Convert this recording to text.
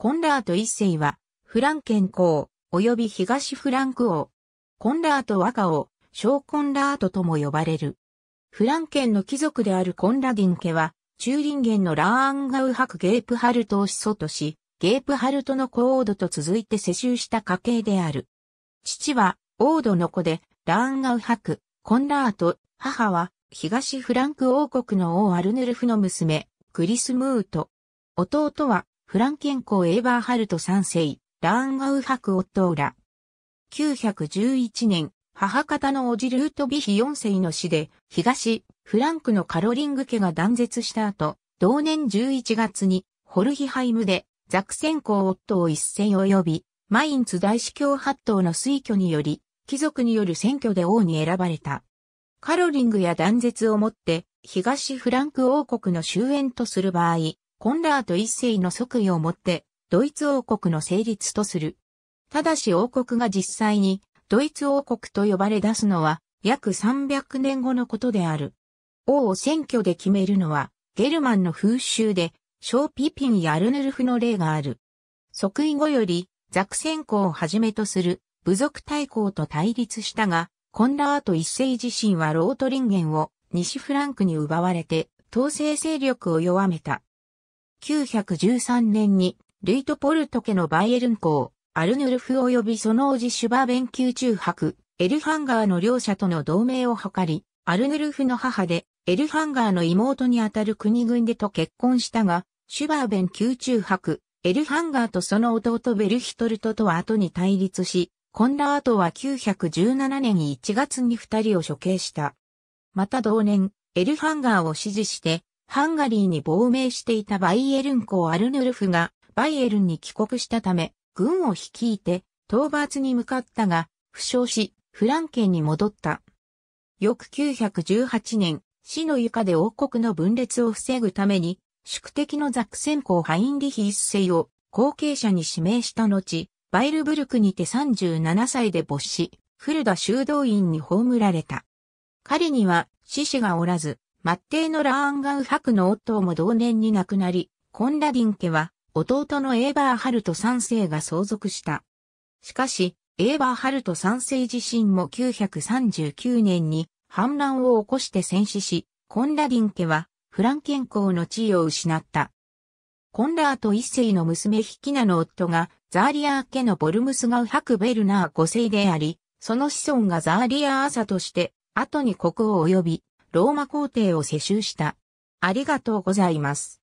コンラート一世は、フランケン公、及び東フランク王。コンラート和歌王、小コンラートとも呼ばれる。フランケンの貴族であるコンラディン家は、チューリンゲンのラーンガウ博ゲープハルトを始祖とし、ゲープハルトの子オードと続いて世襲した家系である。父は、オードの子で、ラーンガウ博、コンラート、母は、東フランク王国の王アルヌルフの娘、クリスムート。弟は、フランケン公エーバーハルト3世、ラーンガウク・オットーラ。911年、母方のオジルートビヒ4世の死で、東、フランクのカロリング家が断絶した後、同年11月に、ホルヒハイムで、ザクセン公オットー一世及び、マインツ大司教八頭の推挙により、貴族による選挙で王に選ばれた。カロリングや断絶をもって、東フランク王国の終焉とする場合、コンラート一世の即位をもって、ドイツ王国の成立とする。ただし王国が実際に、ドイツ王国と呼ばれ出すのは、約300年後のことである。王を選挙で決めるのは、ゲルマンの風習で、ショーピピンやアルヌルフの例がある。即位後より、ザクセン公をはじめとする部族対抗と対立したが、コンラート一世自身はロートリンゲンを西フランクに奪われて、統制勢力を弱めた。1913年に、ルイトポルト家のバイエルン公、アルヌルフ及びその叔父シュバーベン宮中博、エルハンガーの両者との同盟を図り、アルヌルフの母で、エルハンガーの妹にあたる国軍でと結婚したが、シュバーベン宮中博、エルハンガーとその弟ベルヒトルトとは後に対立し、コンラートは917年1月に二人を処刑した。また同年、エルハンガーを支持して、ハンガリーに亡命していたバイエルン公アルヌルフがバイエルンに帰国したため、軍を率いて討伐に向かったが、負傷し、フランケンに戻った。翌918年、死の床で王国の分裂を防ぐために、宿敵のザクセン公ハインリヒ一世を後継者に指名した後、バイルブルクにて37歳で没し、フルダ修道院に葬られた。彼には死死がおらず、マッテイのラーンガウ伯の夫も同年に亡くなり、コンラディン家は弟のエーバーハルト3世が相続した。しかし、エーバーハルト3世自身も939年に反乱を起こして戦死し、コンラディン家はフランケン公の地位を失った。コンラート一世の娘ヒキナの夫がザーリアー家のボルムスガウハクベルナー5世であり、その子孫がザーリアー朝として、後に国王及びローマ皇帝を世襲した。ありがとうございます。